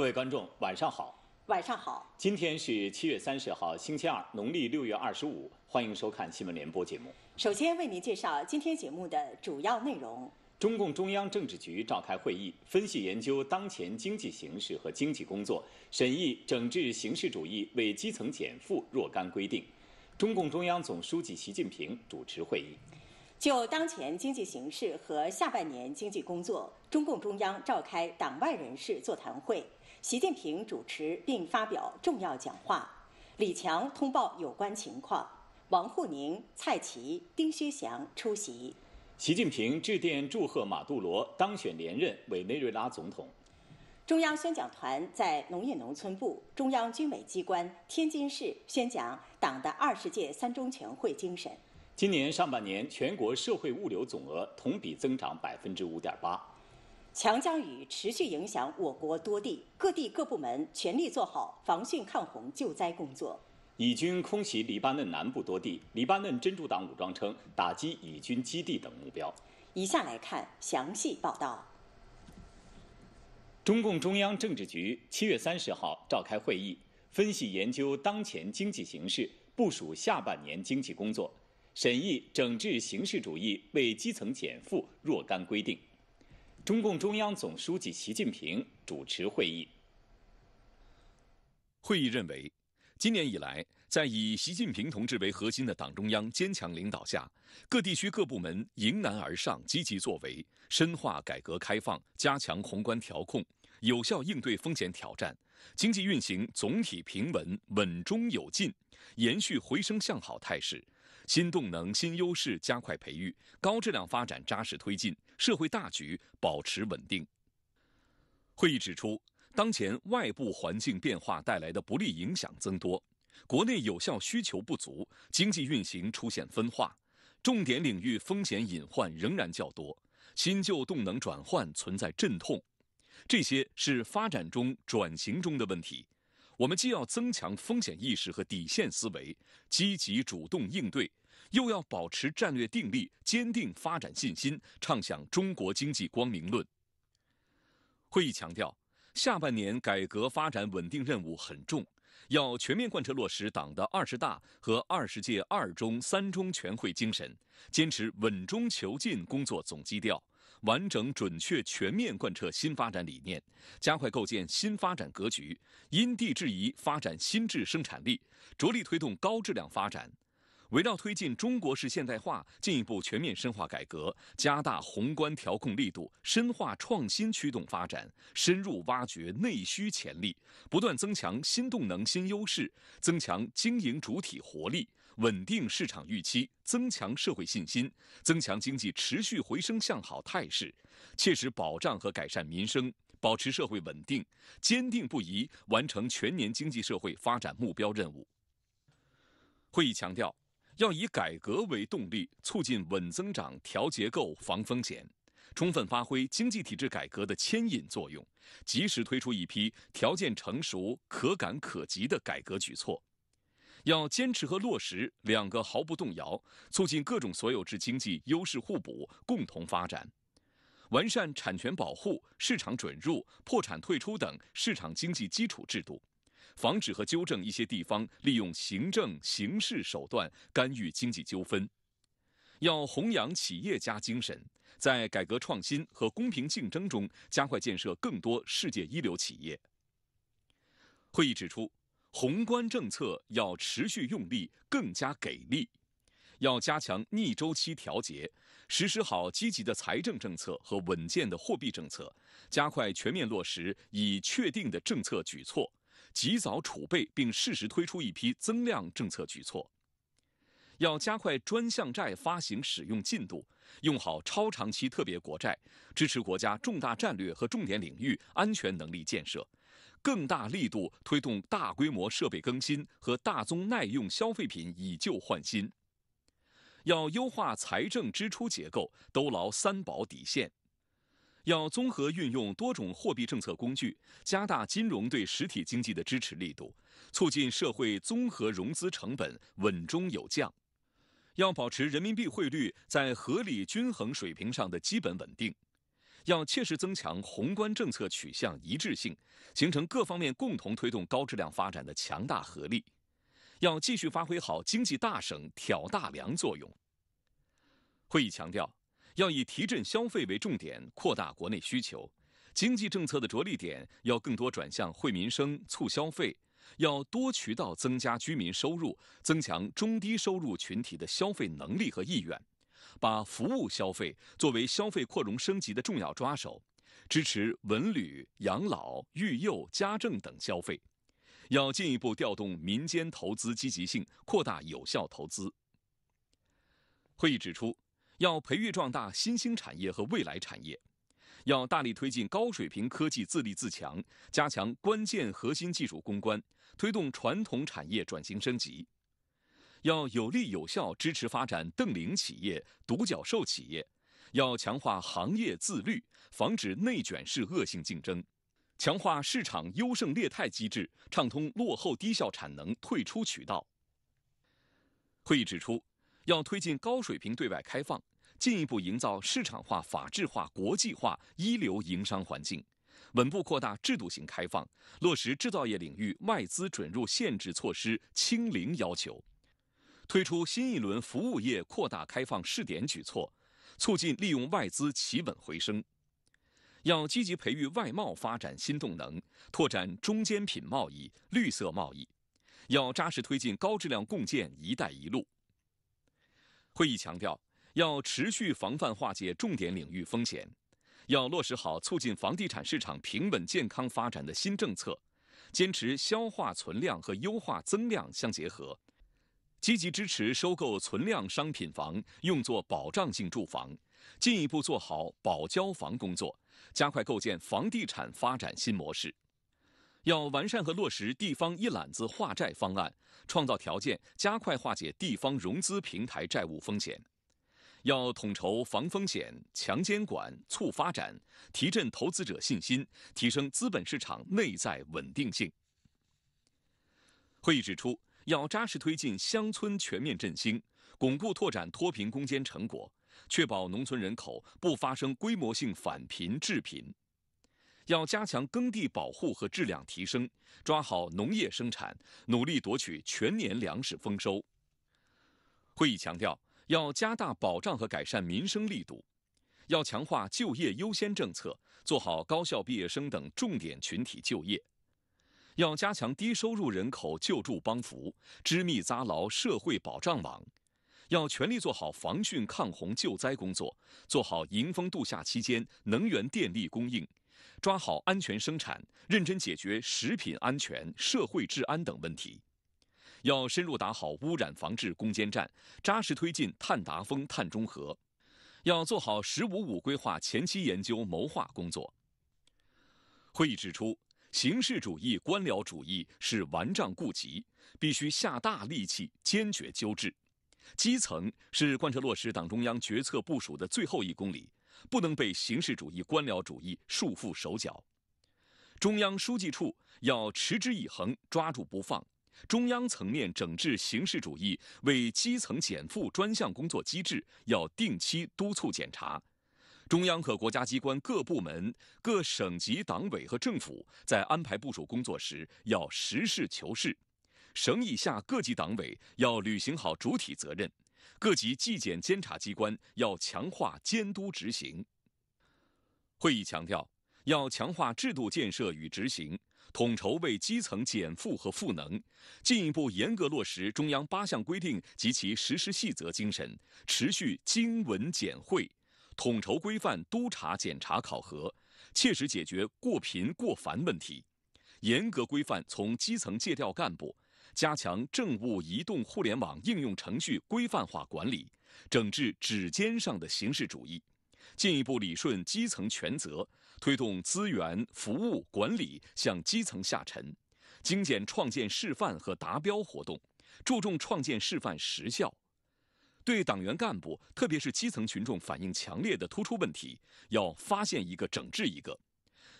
各位观众，晚上好！晚上好！今天是七月三十号，星期二，农历六月二十五。欢迎收看新闻联播节目。首先为您介绍今天节目的主要内容：中共中央政治局召开会议，分析研究当前经济形势和经济工作，审议《整治形式主义为基层减负若干规定》。中共中央总书记习近平主持会议。就当前经济形势和下半年经济工作，中共中央召开党外人士座谈会。习近平主持并发表重要讲话，李强通报有关情况，王沪宁、蔡奇、丁薛祥出席。习近平致电祝贺马杜罗当选连任委内瑞拉总统。中央宣讲团在农业农村部、中央军委机关、天津市宣讲党的二十届三中全会精神。今年上半年，全国社会物流总额同比增长百分之五点八。强降雨持续影响我国多地，各地各部门全力做好防汛抗洪救灾工作。以军空袭黎巴嫩南部多地，黎巴嫩真主党武装称打击以军基地等目标。以下来看详细报道。中共中央政治局七月三十号召开会议，分析研究当前经济形势，部署下半年经济工作，审议整治形式主义为基层减负若干规定。中共中央总书记习近平主持会议。会议认为，今年以来，在以习近平同志为核心的党中央坚强领导下，各地区各部门迎难而上，积极作为，深化改革开放，加强宏观调控，有效应对风险挑战，经济运行总体平稳、稳中有进，延续回升向好态势。新动能、新优势加快培育，高质量发展扎实推进，社会大局保持稳定。会议指出，当前外部环境变化带来的不利影响增多，国内有效需求不足，经济运行出现分化，重点领域风险隐患仍然较多，新旧动能转换存在阵痛，这些是发展中、转型中的问题。我们既要增强风险意识和底线思维，积极主动应对。又要保持战略定力，坚定发展信心，唱响中国经济光明论。会议强调，下半年改革发展稳定任务很重，要全面贯彻落实党的二十大和二十届二中、三中全会精神，坚持稳中求进工作总基调，完整、准确、全面贯彻新发展理念，加快构建新发展格局，因地制宜发展新质生产力，着力推动高质量发展。围绕推进中国式现代化，进一步全面深化改革，加大宏观调控力度，深化创新驱动发展，深入挖掘内需潜力，不断增强新动能、新优势，增强经营主体活力，稳定市场预期，增强社会信心，增强经济持续回升向好态势，切实保障和改善民生，保持社会稳定，坚定不移完成全年经济社会发展目标任务。会议强调。要以改革为动力，促进稳增长、调结构、防风险，充分发挥经济体制改革的牵引作用，及时推出一批条件成熟、可感可及的改革举措。要坚持和落实两个毫不动摇，促进各种所有制经济优势互补、共同发展，完善产权保护、市场准入、破产退出等市场经济基础制度。防止和纠正一些地方利用行政、刑事手段干预经济纠纷，要弘扬企业家精神，在改革创新和公平竞争中加快建设更多世界一流企业。会议指出，宏观政策要持续用力、更加给力，要加强逆周期调节，实施好积极的财政政策和稳健的货币政策，加快全面落实已确定的政策举措。及早储备，并适时推出一批增量政策举措。要加快专项债发行使用进度，用好超长期特别国债，支持国家重大战略和重点领域安全能力建设。更大力度推动大规模设备更新和大宗耐用消费品以旧换新。要优化财政支出结构，兜牢三保底线。要综合运用多种货币政策工具，加大金融对实体经济的支持力度，促进社会综合融资成本稳中有降；要保持人民币汇率在合理均衡水平上的基本稳定；要切实增强宏观政策取向一致性，形成各方面共同推动高质量发展的强大合力；要继续发挥好经济大省挑大梁作用。会议强调。要以提振消费为重点，扩大国内需求。经济政策的着力点要更多转向惠民生、促消费，要多渠道增加居民收入，增强中低收入群体的消费能力和意愿，把服务消费作为消费扩容升级的重要抓手，支持文旅、养老、育幼、家政等消费。要进一步调动民间投资积极性，扩大有效投资。会议指出。要培育壮大新兴产业和未来产业，要大力推进高水平科技自立自强，加强关键核心技术攻关，推动传统产业转型升级。要有力有效支持发展瞪羚企业、独角兽企业。要强化行业自律，防止内卷式恶性竞争，强化市场优胜劣汰机制，畅通落后低效产能退出渠道。会议指出，要推进高水平对外开放。进一步营造市场化、法治化、国际化一流营商环境，稳步扩大制度型开放，落实制造业领域外资准入限制措施清零要求，推出新一轮服务业扩大开放试点举措，促进利用外资企稳回升。要积极培育外贸发展新动能，拓展中间品贸易、绿色贸易。要扎实推进高质量共建“一带一路”。会议强调。要持续防范化解重点领域风险，要落实好促进房地产市场平稳健康发展的新政策，坚持消化存量和优化增量相结合，积极支持收购存量商品房用作保障性住房，进一步做好保交房工作，加快构建房地产发展新模式。要完善和落实地方一揽子化债方案，创造条件，加快化解地方融资平台债务风险。要统筹防风险、强监管、促发展，提振投资者信心，提升资本市场内在稳定性。会议指出，要扎实推进乡村全面振兴，巩固拓展脱贫攻坚成果，确保农村人口不发生规模性返贫致贫。要加强耕地保护和质量提升，抓好农业生产，努力夺取全年粮食丰收。会议强调。要加大保障和改善民生力度，要强化就业优先政策，做好高校毕业生等重点群体就业；要加强低收入人口救助帮扶，织密扎牢社会保障网；要全力做好防汛抗洪救灾工作，做好迎峰度夏期间能源电力供应，抓好安全生产，认真解决食品安全、社会治安等问题。要深入打好污染防治攻坚战，扎实推进碳达峰、碳中和，要做好“十五五”规划前期研究谋划工作。会议指出，形式主义、官僚主义是顽瘴痼疾，必须下大力气坚决纠治。基层是贯彻落实党中央决策部署的最后一公里，不能被形式主义、官僚主义束缚手脚。中央书记处要持之以恒，抓住不放。中央层面整治形式主义为基层减负专项工作机制要定期督促检查，中央和国家机关各部门、各省级党委和政府在安排部署工作时要实事求是，省以下各级党委要履行好主体责任，各级纪检监察机关要强化监督执行。会议强调，要强化制度建设与执行。统筹为基层减负和赋能，进一步严格落实中央八项规定及其实施细则精神，持续精文简会，统筹规范督查检查考核，切实解决过频过繁问题，严格规范从基层借调干部，加强政务移动互联网应用程序规范化管理，整治指尖上的形式主义。进一步理顺基层权责，推动资源、服务、管理向基层下沉，精简创建示范和达标活动，注重创建示范实效。对党员干部特别是基层群众反映强烈的突出问题，要发现一个整治一个；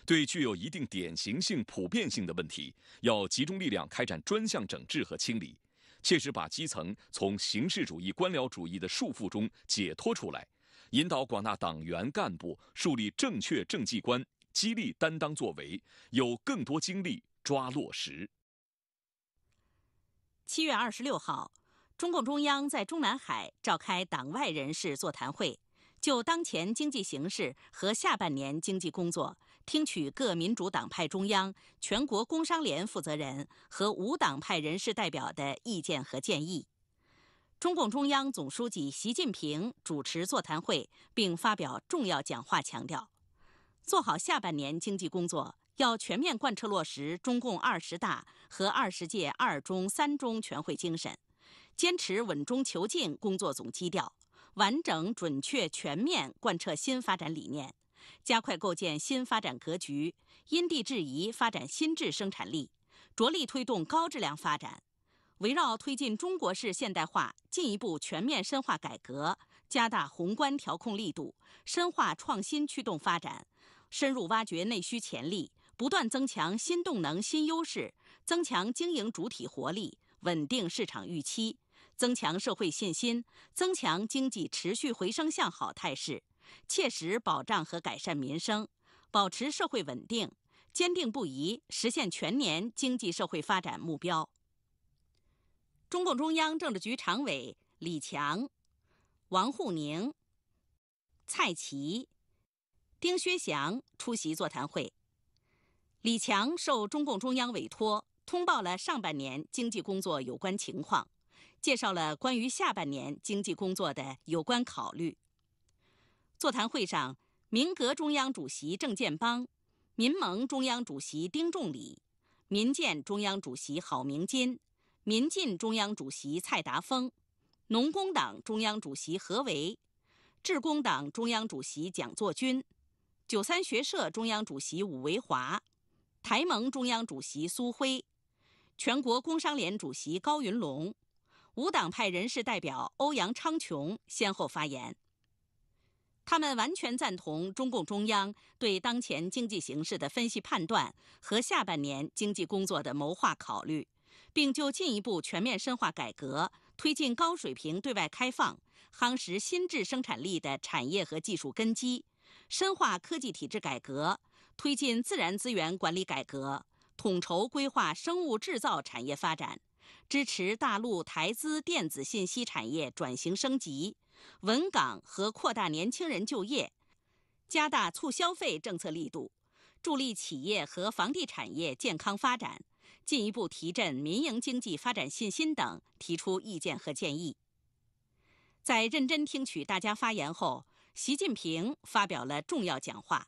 对具有一定典型性、普遍性的问题，要集中力量开展专项整治和清理，切实把基层从形式主义、官僚主义的束缚中解脱出来。引导广大党员干部树立正确政绩观，激励担当作为，有更多精力抓落实。七月二十六号，中共中央在中南海召开党外人士座谈会，就当前经济形势和下半年经济工作，听取各民主党派中央、全国工商联负责人和无党派人士代表的意见和建议。中共中央总书记习近平主持座谈会并发表重要讲话，强调，做好下半年经济工作，要全面贯彻落实中共二十大和二十届二中、三中全会精神，坚持稳中求进工作总基调，完整、准确、全面贯彻新发展理念，加快构建新发展格局，因地制宜发展新质生产力，着力推动高质量发展。围绕推进中国式现代化，进一步全面深化改革，加大宏观调控力度，深化创新驱动发展，深入挖掘内需潜力，不断增强新动能、新优势，增强经营主体活力，稳定市场预期，增强社会信心，增强经济持续回升向好态势，切实保障和改善民生，保持社会稳定，坚定不移实现全年经济社会发展目标。中共中央政治局常委李强、王沪宁、蔡奇、丁薛祥出席座谈会。李强受中共中央委托通报了上半年经济工作有关情况，介绍了关于下半年经济工作的有关考虑。座谈会上，民革中央主席郑建邦、民盟中央主席丁仲礼、民建中央主席郝明金。民进中央主席蔡达峰、农工党中央主席何维、致公党中央主席蒋作军、九三学社中央主席武维华、台盟中央主席苏辉、全国工商联主席高云龙、无党派人士代表欧阳昌琼先后发言。他们完全赞同中共中央对当前经济形势的分析判断和下半年经济工作的谋划考虑。并就进一步全面深化改革、推进高水平对外开放、夯实新质生产力的产业和技术根基，深化科技体制改革、推进自然资源管理改革、统筹规划生物制造产业发展、支持大陆台资电子信息产业转型升级、稳岗和扩大年轻人就业、加大促消费政策力度、助力企业和房地产业健康发展。进一步提振民营经济发展信心等提出意见和建议。在认真听取大家发言后，习近平发表了重要讲话。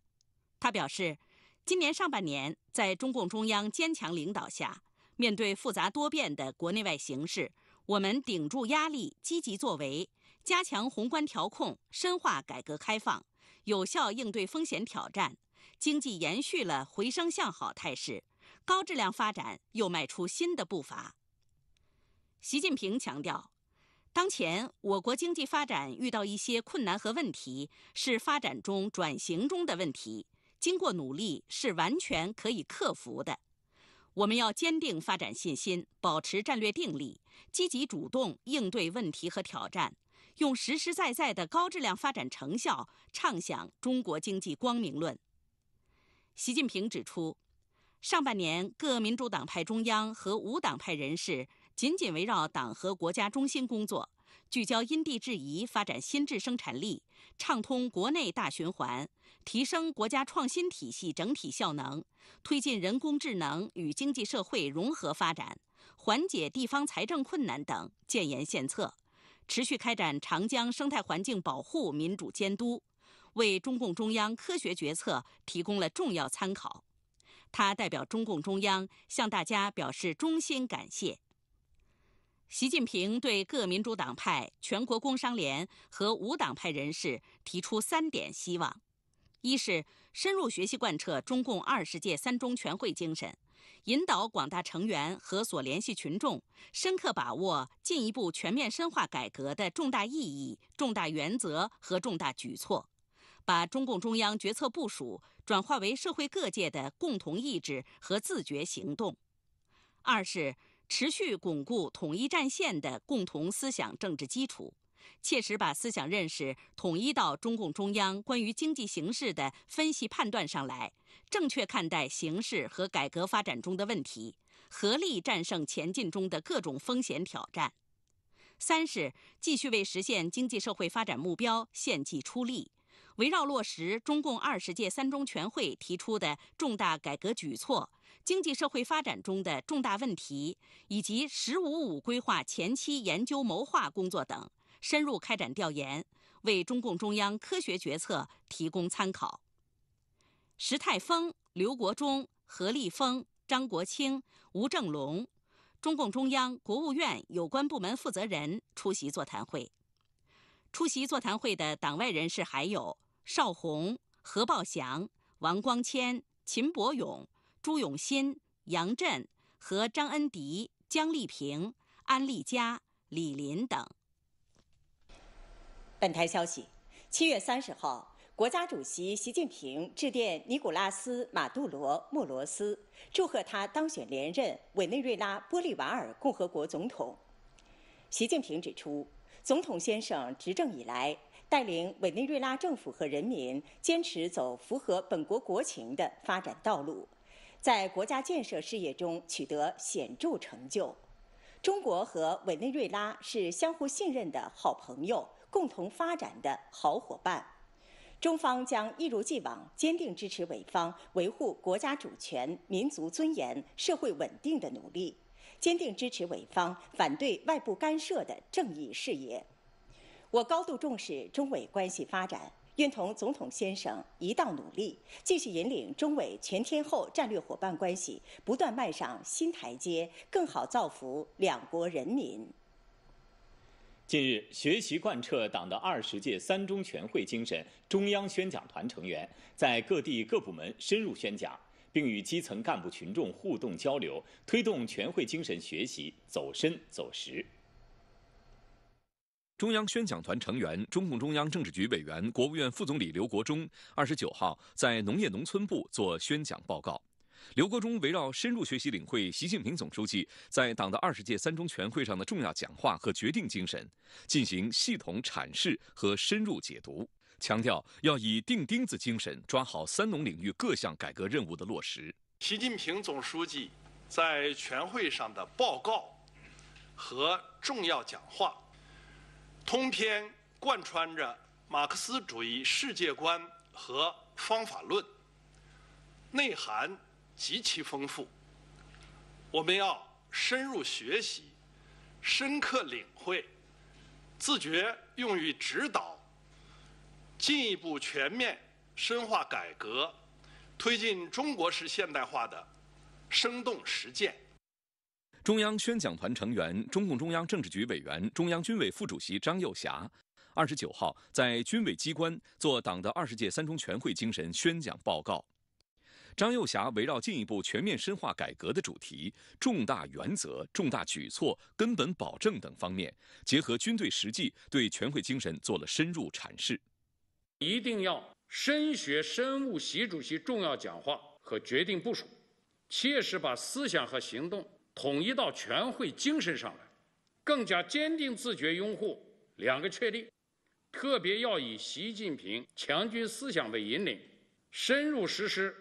他表示，今年上半年，在中共中央坚强领导下，面对复杂多变的国内外形势，我们顶住压力，积极作为，加强宏观调控，深化改革开放，有效应对风险挑战，经济延续了回升向好态势。高质量发展又迈出新的步伐。习近平强调，当前我国经济发展遇到一些困难和问题，是发展中、转型中的问题，经过努力是完全可以克服的。我们要坚定发展信心，保持战略定力，积极主动应对问题和挑战，用实实在在的高质量发展成效，唱响中国经济光明论。习近平指出。上半年，各民主党派中央和无党派人士紧紧围绕党和国家中心工作，聚焦因地制宜发展新质生产力、畅通国内大循环、提升国家创新体系整体效能、推进人工智能与经济社会融合发展、缓解地方财政困难等建言献策，持续开展长江生态环境保护民主监督，为中共中央科学决策提供了重要参考。他代表中共中央向大家表示衷心感谢。习近平对各民主党派、全国工商联和无党派人士提出三点希望：一是深入学习贯彻中共二十届三中全会精神，引导广大成员和所联系群众深刻把握进一步全面深化改革的重大意义、重大原则和重大举措，把中共中央决策部署。转化为社会各界的共同意志和自觉行动。二是持续巩固统一战线的共同思想政治基础，切实把思想认识统一到中共中央关于经济形势的分析判断上来，正确看待形势和改革发展中的问题，合力战胜前进中的各种风险挑战。三是继续为实现经济社会发展目标献计出力。围绕落实中共二十届三中全会提出的重大改革举措、经济社会发展中的重大问题以及“十五五”规划前期研究谋划工作等，深入开展调研，为中共中央科学决策提供参考。石泰峰、刘国中、何立峰、张国清、吴正龙，中共中央、国务院有关部门负责人出席座谈会。出席座谈会的党外人士还有邵红、何报祥、王光谦、秦伯勇、朱永新、杨震和张恩迪、江丽萍、安丽佳、李林等。本台消息：七月三十号，国家主席习近平致电尼古拉斯·马杜罗·莫罗斯，祝贺他当选连任委内瑞拉玻利瓦尔共和国总统。习近平指出。总统先生执政以来，带领委内瑞拉政府和人民坚持走符合本国国情的发展道路，在国家建设事业中取得显著成就。中国和委内瑞拉是相互信任的好朋友，共同发展的好伙伴。中方将一如既往坚定支持委方维护国家主权、民族尊严、社会稳定的努力。坚定支持伪方反对外部干涉的正义事业。我高度重视中伪关系发展，愿同总统先生一道努力，继续引领中伪全天候战略伙伴关系不断迈上新台阶，更好造福两国人民。近日，学习贯彻党的二十届三中全会精神中央宣讲团成员在各地各部门深入宣讲。并与基层干部群众互动交流，推动全会精神学习走深走实。中央宣讲团成员、中共中央政治局委员、国务院副总理刘国中二十九号在农业农村部做宣讲报告。刘国中围绕深入学习领会习近平总书记在党的二十届三中全会上的重要讲话和决定精神，进行系统阐释和深入解读。强调要以钉钉子精神抓好“三农”领域各项改革任务的落实。习近平总书记在全会上的报告和重要讲话，通篇贯穿着马克思主义世界观和方法论，内涵极其丰富。我们要深入学习、深刻领会，自觉用于指导。进一步全面深化改革，推进中国式现代化的生动实践。中央宣讲团成员、中共中央政治局委员、中央军委副主席张幼霞，二十九号在军委机关作党的二十届三中全会精神宣讲报告。张幼霞围绕进一步全面深化改革的主题、重大原则、重大举措、根本保证等方面，结合军队实际，对全会精神做了深入阐释。一定要深学深悟习主席重要讲话和决定部署，切实把思想和行动统一到全会精神上来，更加坚定自觉拥护“两个确立”，特别要以习近平强军思想为引领，深入实施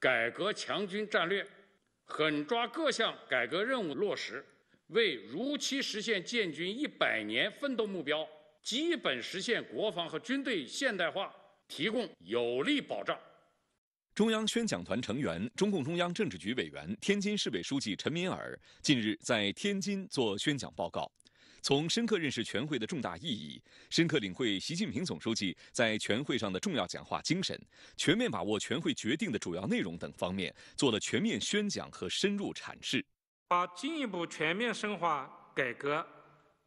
改革强军战略，狠抓各项改革任务落实，为如期实现建军一百年奋斗目标。基本实现国防和军队现代化提供有力保障。中央宣讲团成员、中共中央政治局委员、天津市委书记陈敏尔近日在天津做宣讲报告，从深刻认识全会的重大意义、深刻领会习近平总书记在全会上的重要讲话精神、全面把握全会决定的主要内容等方面做了全面宣讲和深入阐释，把进一步全面深化改革。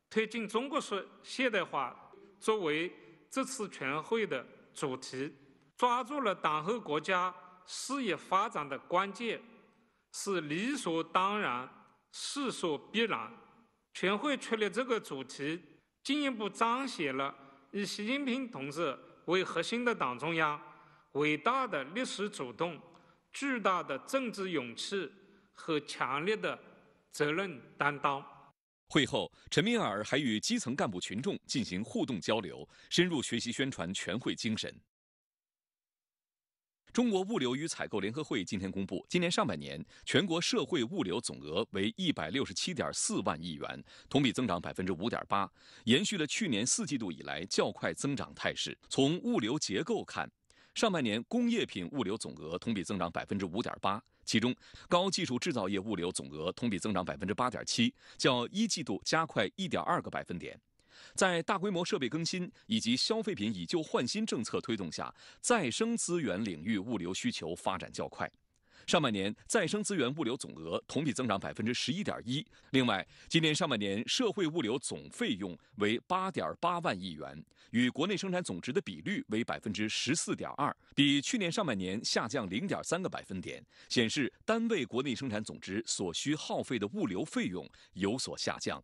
推进中国式现代化作为这次全会的主题，抓住了党和国家事业发展的关键，是理所当然、势所必然。全会确立这个主题，进一步彰显了以习近平同志为核心的党中央伟大的历史主动、巨大的政治勇气和强烈的责任担当。会后，陈敏尔还与基层干部群众进行互动交流，深入学习宣传全会精神。中国物流与采购联合会今天公布，今年上半年全国社会物流总额为一百六十七点四万亿元，同比增长百分之五点八，延续了去年四季度以来较快增长态势。从物流结构看，上半年工业品物流总额同比增长百分之五点八。其中，高技术制造业物流总额同比增长百分之八点七，较一季度加快一点二个百分点。在大规模设备更新以及消费品以旧换新政策推动下，再生资源领域物流需求发展较快。上半年再生资源物流总额同比增长百分之十一点一。另外，今年上半年社会物流总费用为八点八万亿元，与国内生产总值的比率为百分之十四点二，比去年上半年下降零点三个百分点，显示单位国内生产总值所需耗费的物流费用有所下降。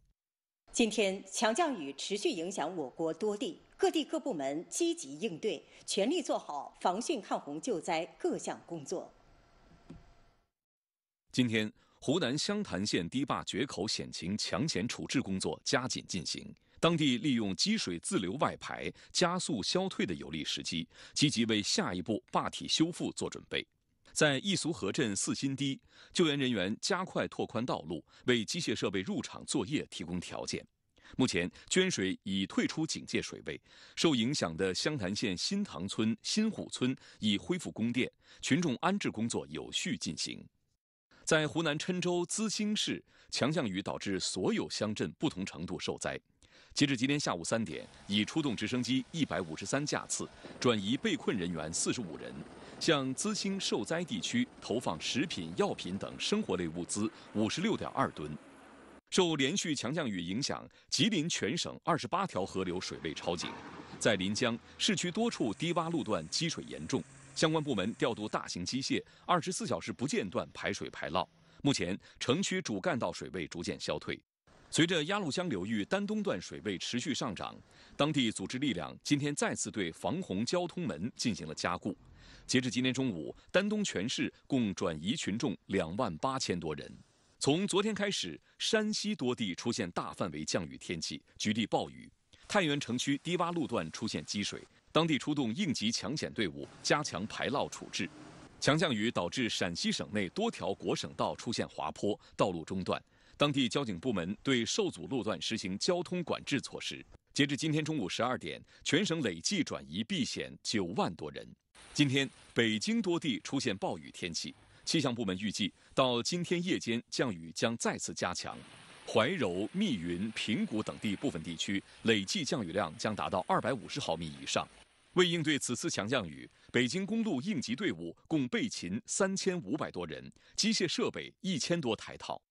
今天强降雨持续影响我国多地，各地各部门积极应对，全力做好防汛抗洪救灾各项工作。今天，湖南湘潭县堤坝决口险情抢险处置工作加紧进行。当地利用积水自流外排、加速消退的有利时机，积极为下一步坝体修复做准备。在易俗河镇四新堤，救援人员加快拓宽道路，为机械设备入场作业提供条件。目前，涓水已退出警戒水位，受影响的湘潭县新塘村、新浒村已恢复供电，群众安置工作有序进行。在湖南郴州资兴市强降雨导致所有乡镇不同程度受灾。截至今天下午三点，已出动直升机一百五十三架次，转移被困人员四十五人，向资兴受灾地区投放食品、药品等生活类物资五十六点二吨。受连续强降雨影响，吉林全省二十八条河流水位超警。在临江市区多处低洼路段积水严重。相关部门调度大型机械，二十四小时不间断排水排涝。目前，城区主干道水位逐渐消退。随着鸭绿江流域丹东段水位持续上涨，当地组织力量今天再次对防洪交通门进行了加固。截至今天中午，丹东全市共转移群众两万八千多人。从昨天开始，山西多地出现大范围降雨天气，局地暴雨。太原城区低洼路段出现积水。当地出动应急抢险队伍，加强排涝处置。强降雨导致陕西省内多条国省道出现滑坡，道路中断。当地交警部门对受阻路段实行交通管制措施。截至今天中午十二点，全省累计转移避险九万多人。今天北京多地出现暴雨天气，气象部门预计到今天夜间降雨将再次加强，怀柔、密云、平谷等地部分地区累计降雨量将达到二百五十毫米以上。为应对此次强降雨，北京公路应急队伍共备勤三千五百多人，机械设备一千多台套。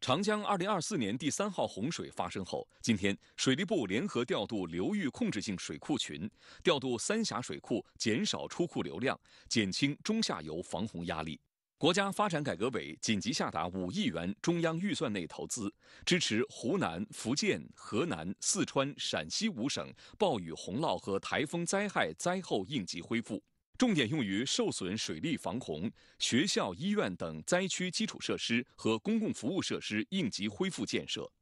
长江2024年第三号洪水发生后，今天水利部联合调度流域控制性水库群，调度三峡水库减少出库流量，减轻中下游防洪压力。国家发展改革委紧急下达五亿元中央预算内投资，支持湖南、福建、河南、四川、陕西五省暴雨洪涝和台风灾害灾后应急恢复，重点用于受损水利防洪、学校、医院等灾区基础设施和公共服务设施应急恢复建设。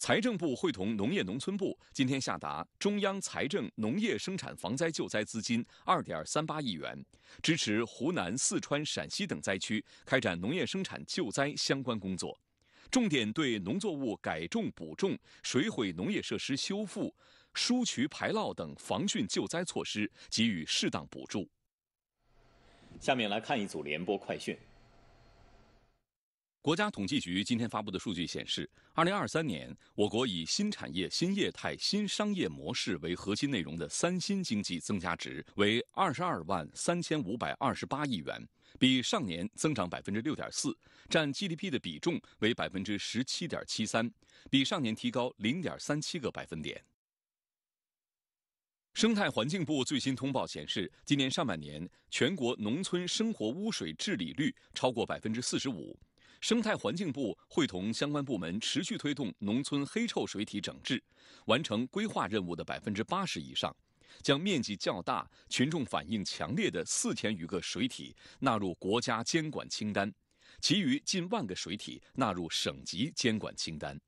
财政部会同农业农村部今天下达中央财政农业生产防灾救灾资金二点三八亿元，支持湖南、四川、陕西等灾区开展农业生产救灾相关工作，重点对农作物改种补种、水毁农业设施修复、疏渠排涝等防汛救灾措施给予适当补助。下面来看一组联播快讯。国家统计局今天发布的数据显示，二零二三年我国以新产业、新业态、新商业模式为核心内容的“三新”经济增加值为二十二万三千五百二十八亿元，比上年增长百分之六点四，占 GDP 的比重为百分之十七点七三，比上年提高零点三七个百分点。生态环境部最新通报显示，今年上半年全国农村生活污水治理率超过百分之四十五。生态环境部会同相关部门持续推动农村黑臭水体整治，完成规划任务的百分之八十以上，将面积较大、群众反映强烈的四千余个水体纳入国家监管清单，其余近万个水体纳入省级监管清单。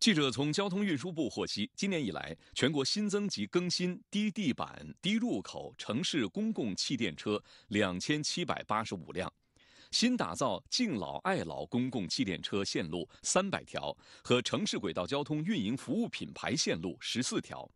记者从交通运输部获悉，今年以来，全国新增及更新低地板、低入口城市公共汽电车两千七百八十五辆。新打造敬老爱老公共汽电车线路三百条和城市轨道交通运营服务品牌线路十四条。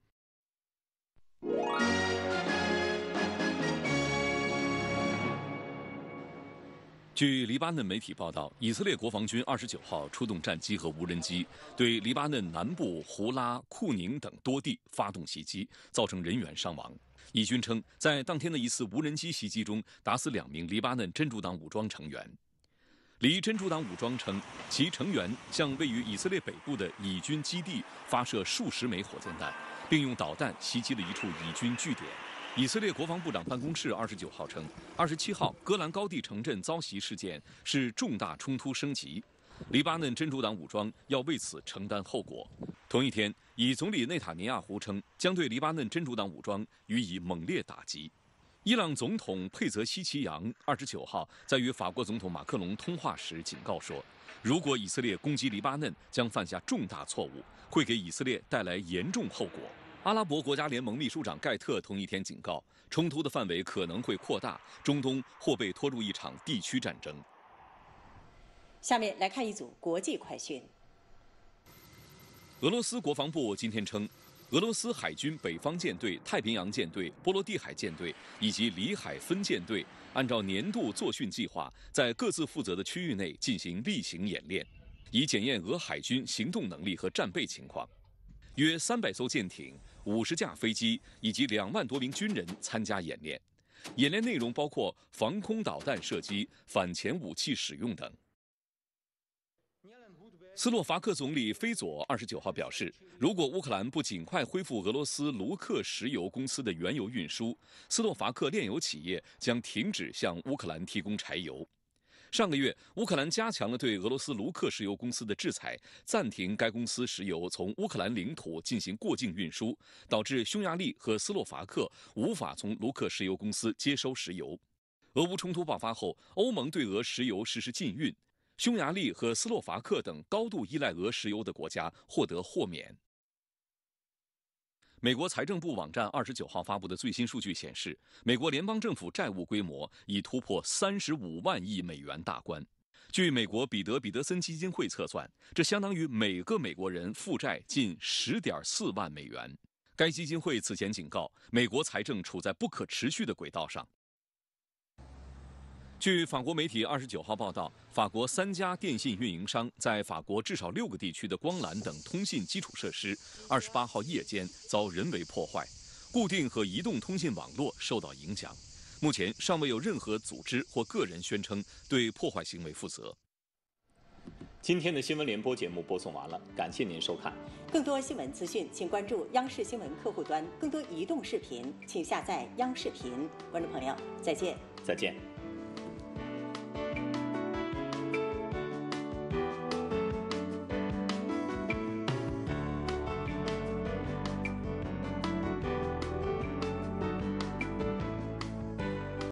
据黎巴嫩媒体报道，以色列国防军二十九号出动战机和无人机，对黎巴嫩南部胡拉、库宁等多地发动袭击，造成人员伤亡。以军称，在当天的一次无人机袭击中，打死两名黎巴嫩真主党武装成员。黎真主党武装称，其成员向位于以色列北部的以军基地发射数十枚火箭弹，并用导弹袭击了一处以军据点。以色列国防部长办公室二十九号称，二十七号戈兰高地城镇遭袭事件是重大冲突升级。黎巴嫩真主党武装要为此承担后果。同一天，以总理内塔尼亚胡称将对黎巴嫩真主党武装予以猛烈打击。伊朗总统佩泽西奇扬二十九号在与法国总统马克龙通话时警告说，如果以色列攻击黎巴嫩，将犯下重大错误，会给以色列带来严重后果。阿拉伯国家联盟秘书长盖特同一天警告，冲突的范围可能会扩大，中东或被拖入一场地区战争。下面来看一组国际快讯。俄罗斯国防部今天称，俄罗斯海军北方舰队、太平洋舰队、波罗的海舰队以及里海分舰队按照年度作训计划，在各自负责的区域内进行例行演练，以检验俄海军行动能力和战备情况。约三百艘舰艇、五十架飞机以及两万多名军人参加演练。演练内容包括防空导弹射击、反潜武器使用等。斯洛伐克总理菲佐二十九号表示，如果乌克兰不尽快恢复俄罗斯卢克石油公司的原油运输，斯洛伐克炼油企业将停止向乌克兰提供柴油。上个月，乌克兰加强了对俄罗斯卢克石油公司的制裁，暂停该公司石油从乌克兰领土进行过境运输，导致匈牙利和斯洛伐克无法从卢克石油公司接收石油。俄乌冲突爆发后，欧盟对俄石油实施禁运。匈牙利和斯洛伐克等高度依赖俄石油的国家获得豁免。美国财政部网站二十九号发布的最新数据显示，美国联邦政府债务规模已突破三十五万亿美元大关。据美国彼得·彼得森基金会测算，这相当于每个美国人负债近十点四万美元。该基金会此前警告，美国财政处在不可持续的轨道上。据法国媒体二十九号报道，法国三家电信运营商在法国至少六个地区的光缆等通信基础设施二十八号夜间遭人为破坏，固定和移动通信网络受到影响。目前尚未有任何组织或个人宣称对破坏行为负责。今天的新闻联播节目播送完了，感谢您收看。更多新闻资讯，请关注央视新闻客户端；更多移动视频，请下载央视频。观众朋友，再见。再见。